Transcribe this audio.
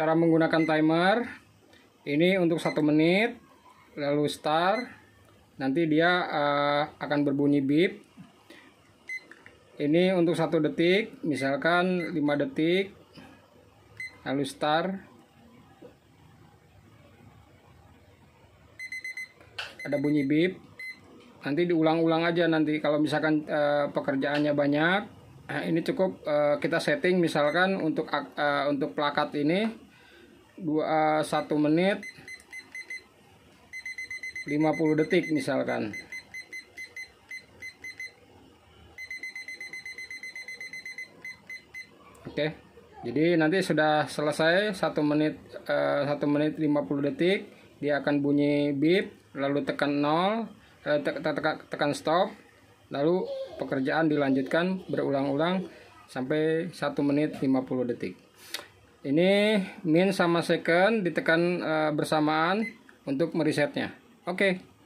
cara menggunakan timer ini untuk satu menit lalu start nanti dia uh, akan berbunyi beep ini untuk satu detik misalkan 5 detik lalu start ada bunyi beep nanti diulang-ulang aja nanti kalau misalkan e, pekerjaannya banyak nah, ini cukup e, kita setting misalkan untuk e, untuk plakat ini dua eh, satu menit 50 detik misalkan Oke jadi nanti sudah selesai satu menit eh, satu menit 50 detik dia akan bunyi beep lalu tekan 0 eh, tekan stop lalu pekerjaan dilanjutkan berulang-ulang sampai satu menit 50 detik ini min sama second ditekan uh, bersamaan untuk meresetnya oke okay.